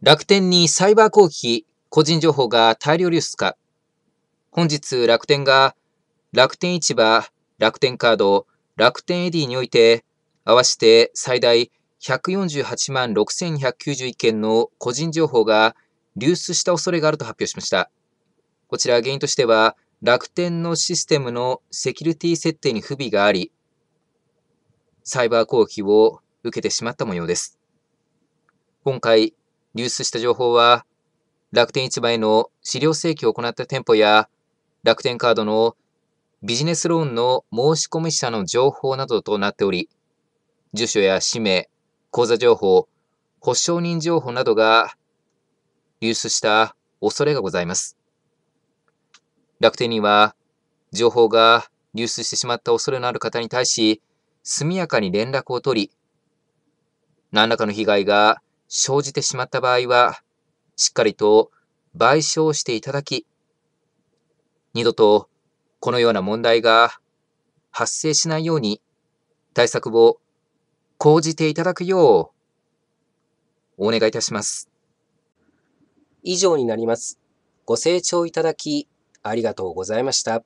楽天にサイバー攻撃、個人情報が大量流出か。本日楽天が楽天市場、楽天カード、楽天エディにおいて合わせて最大148万6291件の個人情報が流出した恐れがあると発表しました。こちら原因としては楽天のシステムのセキュリティ設定に不備があり、サイバー攻撃を受けてしまった模様です。今回流出した情報は、楽天市場への資料請求を行った店舗や、楽天カードのビジネスローンの申し込み者の情報などとなっており、住所や氏名、口座情報、保証人情報などが流出した恐れがございます。楽天には、情報が流出してしまった恐れのある方に対し、速やかに連絡を取り、何らかの被害が生じてしまった場合は、しっかりと賠償していただき、二度とこのような問題が発生しないように対策を講じていただくようお願いいたします。以上になります。ご清聴いただきありがとうございました。